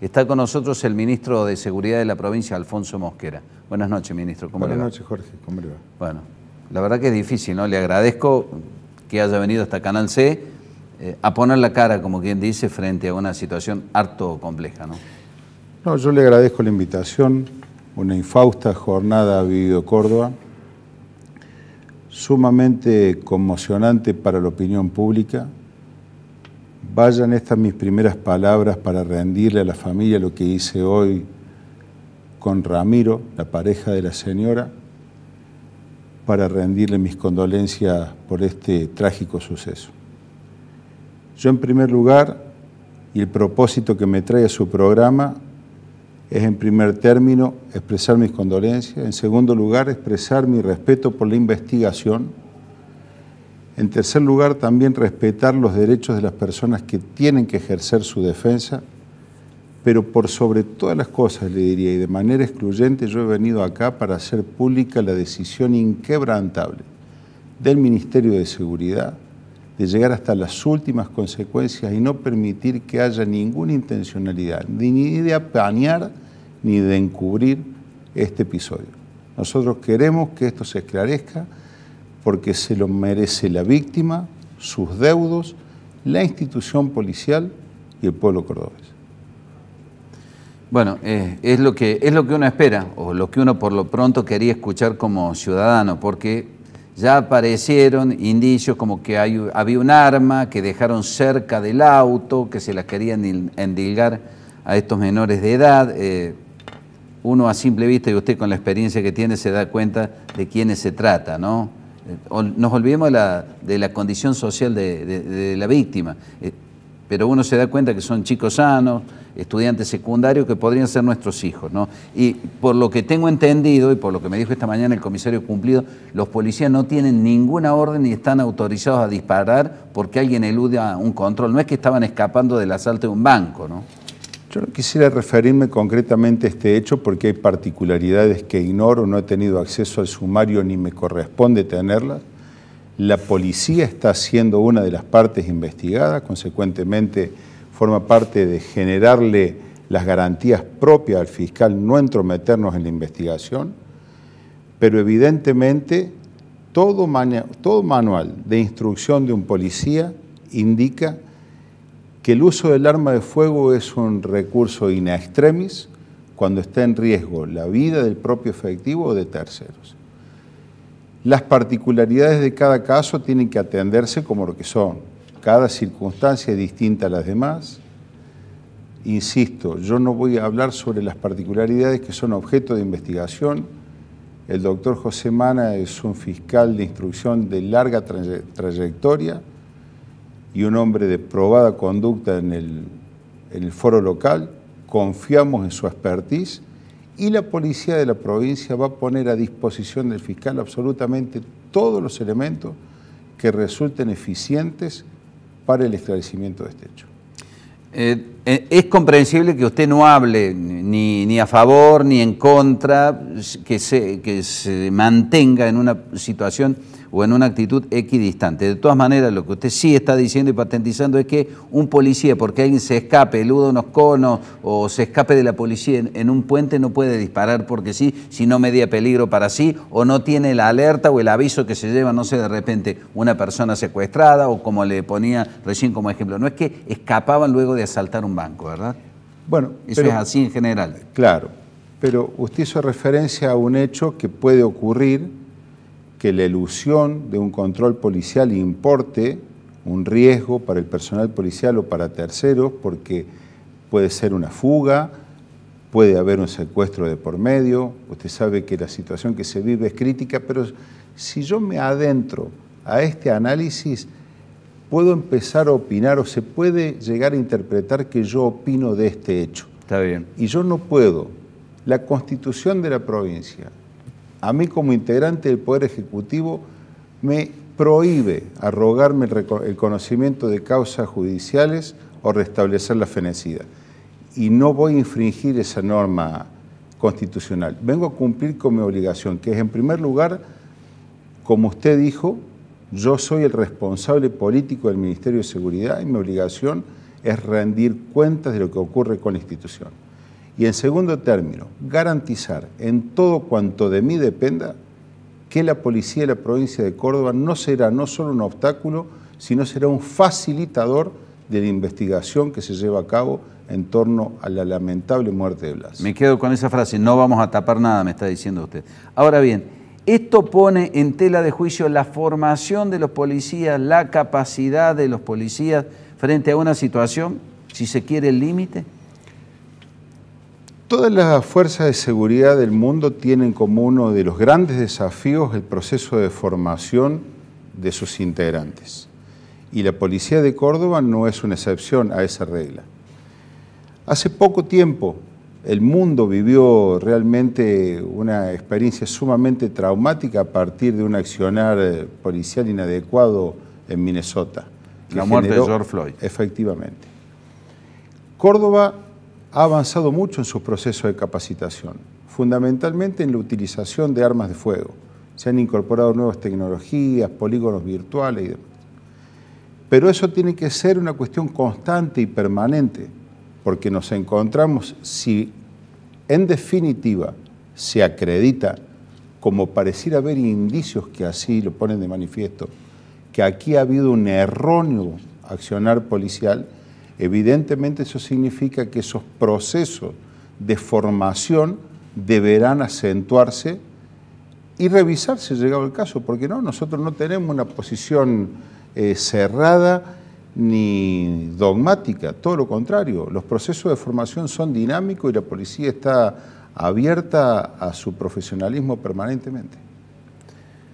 Está con nosotros el ministro de Seguridad de la provincia, Alfonso Mosquera. Buenas noches, ministro. Buenas noches, Jorge. Bueno, la verdad que es difícil, ¿no? Le agradezco que haya venido hasta Canal C eh, a poner la cara, como quien dice, frente a una situación harto compleja, ¿no? No, yo le agradezco la invitación. Una infausta jornada ha vivido Córdoba. Sumamente conmocionante para la opinión pública Vayan estas mis primeras palabras para rendirle a la familia lo que hice hoy con Ramiro, la pareja de la señora, para rendirle mis condolencias por este trágico suceso. Yo en primer lugar, y el propósito que me trae a su programa, es en primer término expresar mis condolencias, en segundo lugar expresar mi respeto por la investigación, en tercer lugar, también respetar los derechos de las personas que tienen que ejercer su defensa, pero por sobre todas las cosas, le diría, y de manera excluyente, yo he venido acá para hacer pública la decisión inquebrantable del Ministerio de Seguridad de llegar hasta las últimas consecuencias y no permitir que haya ninguna intencionalidad, ni de apañar ni de encubrir este episodio. Nosotros queremos que esto se esclarezca porque se lo merece la víctima, sus deudos, la institución policial y el pueblo cordobés. Bueno, eh, es, lo que, es lo que uno espera, o lo que uno por lo pronto quería escuchar como ciudadano, porque ya aparecieron indicios como que había un arma que dejaron cerca del auto, que se las querían endilgar a estos menores de edad. Eh, uno a simple vista, y usted con la experiencia que tiene, se da cuenta de quiénes se trata, ¿no? Eh, nos olvidemos de la, condición social de, la víctima, eh, pero uno se da cuenta que son chicos sanos, estudiantes secundarios que podrían ser nuestros hijos. ¿no? Y por lo que tengo entendido y por lo que me dijo esta mañana el comisario cumplido, los policías no tienen ninguna orden y están autorizados a disparar porque alguien elude a un control. No es que estaban escapando del asalto de un banco, ¿no? Yo no quisiera referirme concretamente a este hecho porque hay particularidades que ignoro, no he tenido acceso al sumario ni me corresponde tenerlas. La policía está siendo una de las partes investigadas, consecuentemente forma parte de generarle las garantías propias al fiscal, no entrometernos en la investigación, pero evidentemente todo, todo manual de instrucción de un policía indica que el uso del arma de fuego es un recurso in extremis cuando está en riesgo la vida del propio efectivo o de terceros. Las particularidades de cada caso tienen que atenderse como lo que son. Cada circunstancia es distinta a las demás. Insisto, yo no voy a hablar sobre las particularidades que son objeto de investigación. El doctor José Mana es un fiscal de instrucción de larga trayectoria y un hombre de probada conducta en el, foro local, confiamos en su expertise y la policía de la provincia va a poner a disposición del fiscal absolutamente todos los elementos que resulten eficientes para el esclarecimiento de este hecho. Eh, eh, es comprensible que usted no hable ni, ni a favor ni en contra, que se, que se, mantenga en una situación o en una actitud equidistante. De todas maneras, lo que usted sí está diciendo y patentizando es que un policía, porque alguien se escape, eluda unos conos o se escape de la policía en, un puente, no puede disparar porque sí, si no media peligro para sí, o no tiene la alerta o el aviso que se lleva, no sé, de repente una persona secuestrada o como le ponía recién como ejemplo. No es que escapaban luego de de asaltar un banco, ¿verdad? Bueno, eso es así en general. Claro, pero usted hizo referencia a un hecho que puede ocurrir, que la ilusión de un control policial importe un riesgo para el personal policial o para terceros, porque puede ser una fuga, puede haber un secuestro de por medio, usted sabe que la situación que se vive es crítica, pero si yo me adentro a este análisis, puedo empezar a opinar o se puede llegar a interpretar que yo opino de este hecho. Está bien. Y yo no puedo. La constitución de la provincia, a mí como integrante del Poder Ejecutivo, me prohíbe arrogarme el, conocimiento de causas judiciales o restablecer la fenecida. Y no voy a infringir esa norma constitucional. Vengo a cumplir con mi obligación, que es en primer lugar, como usted dijo, yo soy el responsable político del Ministerio de Seguridad y mi obligación es rendir cuentas de lo que ocurre con la institución. Y en segundo término, garantizar en todo cuanto de mí dependa que la policía de la provincia de Córdoba no será no solo un obstáculo, sino será un facilitador de la investigación que se lleva a cabo en torno a la lamentable muerte de Blas. Me quedo con esa frase, no vamos a tapar nada, me está diciendo usted. Ahora bien, esto pone en tela de juicio la formación de los policías, la capacidad de los policías frente a una situación, si se quiere, el límite. Todas las fuerzas de seguridad del mundo tienen como uno de los grandes desafíos el proceso de formación de sus integrantes. Y la Policía de Córdoba no es una excepción a esa regla. Hace poco tiempo el mundo vivió realmente una experiencia sumamente traumática a partir de un accionar eh, policial inadecuado en Minnesota. La muerte de George Floyd. Efectivamente. Córdoba ha avanzado mucho en su proceso de capacitación, fundamentalmente en la utilización de armas de fuego. Se han incorporado nuevas tecnologías, polígonos virtuales y demás. Pero eso tiene que ser una cuestión constante y permanente, porque nos encontramos, si en definitiva, se acredita, como pareciera haber indicios que así lo ponen de manifiesto, que aquí ha habido un erróneo accionar policial, evidentemente eso significa que esos procesos de formación deberán acentuarse y revisarse llegado el caso, porque no, nosotros no tenemos una posición eh, cerrada ni dogmática, todo lo contrario, los procesos de formación son dinámicos y la policía está abierta a su profesionalismo permanentemente.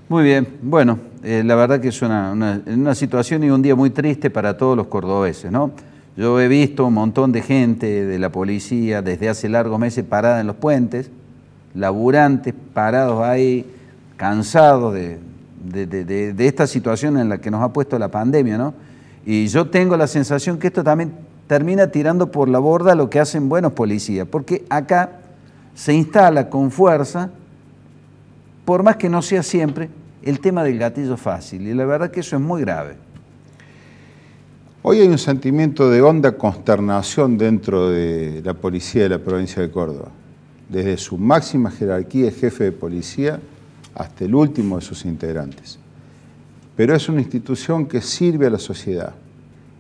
Muy bien, bueno, eh, la verdad que es una, situación y un día muy triste para todos los cordobeses, ¿no? Yo he visto un montón de gente de la policía desde hace largos meses parada en los puentes, laburantes, parados ahí, cansados de, de esta situación en la que nos ha puesto la pandemia, ¿no? Y yo tengo la sensación que esto también termina tirando por la borda lo que hacen buenos policías, porque acá se instala con fuerza, por más que no sea siempre, el tema del gatillo fácil. Y la verdad que eso es muy grave. Hoy hay un sentimiento de honda consternación dentro de la policía de la provincia de Córdoba, desde su máxima jerarquía, de jefe de policía, hasta el último de sus integrantes pero es una institución que sirve a la sociedad.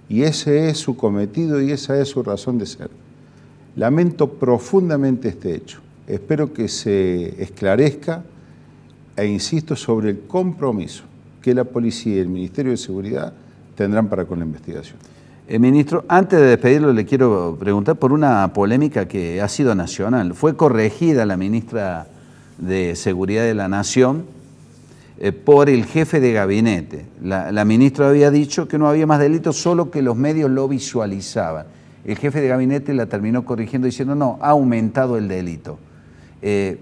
Y ese es su cometido y esa es su razón de ser. Lamento profundamente este hecho. Espero que se esclarezca e insisto sobre el compromiso que la policía y el Ministerio de Seguridad tendrán para con la investigación. Eh, ministro, antes de despedirlo le quiero preguntar por una polémica que ha sido nacional. Fue corregida la ministra de Seguridad de la Nación eh, por el jefe de gabinete. La, ministra había dicho que no había más delito, solo que los medios lo visualizaban. El jefe de gabinete la terminó corrigiendo diciendo, no, ha aumentado el delito. Eh,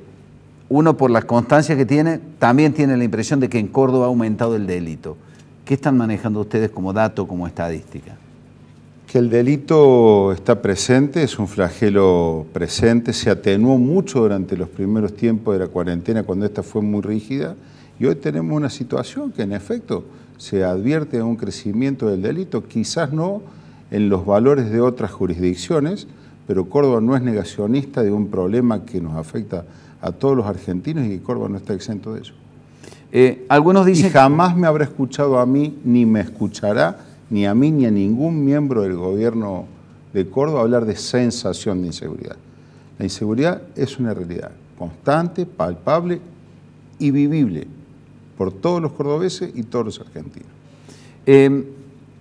uno por las constancias que tiene, también tiene la impresión de que en Córdoba ha aumentado el delito. ¿Qué están manejando ustedes como dato, como estadística? Que el delito está presente, es un flagelo presente, se atenuó mucho durante los primeros tiempos de la cuarentena cuando esta fue muy rígida y hoy tenemos una situación que en efecto se advierte un crecimiento del delito, quizás no en los valores de otras jurisdicciones, pero Córdoba no es negacionista de un problema que nos afecta a todos los argentinos y Córdoba no está exento de eso. Eh, algunos dicen... Y jamás me habrá escuchado a mí, ni me escuchará, ni a mí, ni a ningún miembro del gobierno de Córdoba hablar de sensación de inseguridad. La inseguridad es una realidad constante, palpable y vivible por todos los cordobeses y todos los argentinos. Em,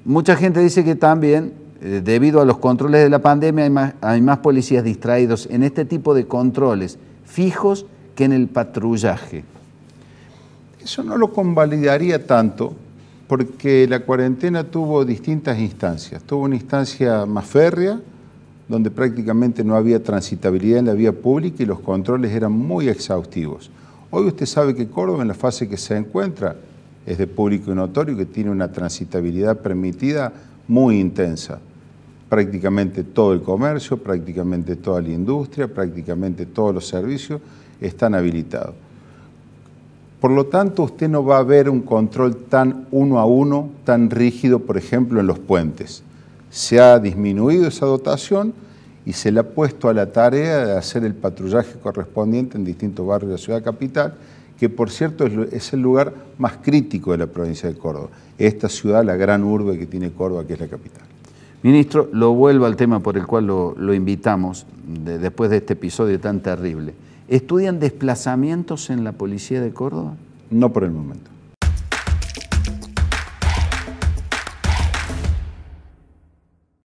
mucha gente dice que también, eh, debido a los controles de la pandemia, hay más policías distraídos en este tipo de controles fijos que en el patrullaje. Eso no lo convalidaría tanto, porque la cuarentena tuvo distintas instancias. Tuvo una instancia más férrea, donde prácticamente no había transitabilidad en la vía pública y los controles eran muy exhaustivos. Hoy usted sabe que Córdoba, en la fase que se encuentra, es de público y notorio que tiene una transitabilidad permitida muy intensa. Prácticamente todo el comercio, prácticamente toda la industria, prácticamente todos los servicios están habilitados. Por lo tanto, usted no va a ver un control tan uno a uno, tan rígido, por ejemplo, en los puentes. Se ha disminuido esa dotación, y se le ha puesto a la tarea de hacer el patrullaje correspondiente en distintos barrios de la ciudad capital, que por cierto es el lugar más crítico de la provincia de Córdoba, esta ciudad, la gran urbe que tiene Córdoba, que es la capital. Ministro, lo vuelvo al tema por el cual lo, invitamos después de este episodio tan terrible. ¿Estudian desplazamientos en la policía de Córdoba? No por el momento.